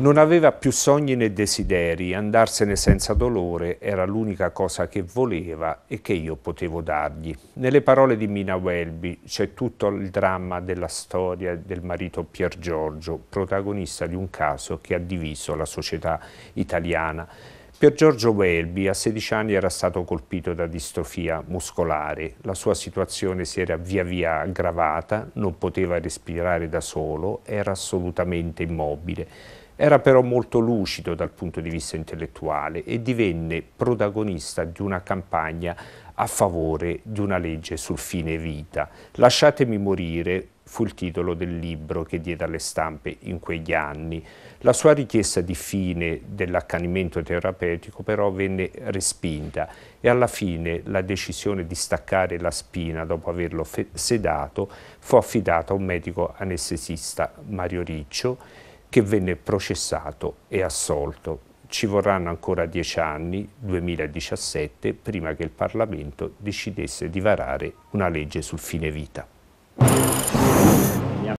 Non aveva più sogni né desideri, andarsene senza dolore era l'unica cosa che voleva e che io potevo dargli. Nelle parole di Mina Welby c'è tutto il dramma della storia del marito Pier Giorgio, protagonista di un caso che ha diviso la società italiana. Pier Giorgio Welby a 16 anni era stato colpito da distrofia muscolare, la sua situazione si era via via aggravata, non poteva respirare da solo, era assolutamente immobile era però molto lucido dal punto di vista intellettuale e divenne protagonista di una campagna a favore di una legge sul fine vita. Lasciatemi morire fu il titolo del libro che diede alle stampe in quegli anni. La sua richiesta di fine dell'accanimento terapeutico però venne respinta e alla fine la decisione di staccare la spina dopo averlo sedato fu affidata a un medico anestesista Mario Riccio che venne processato e assolto. Ci vorranno ancora dieci anni, 2017, prima che il Parlamento decidesse di varare una legge sul fine vita.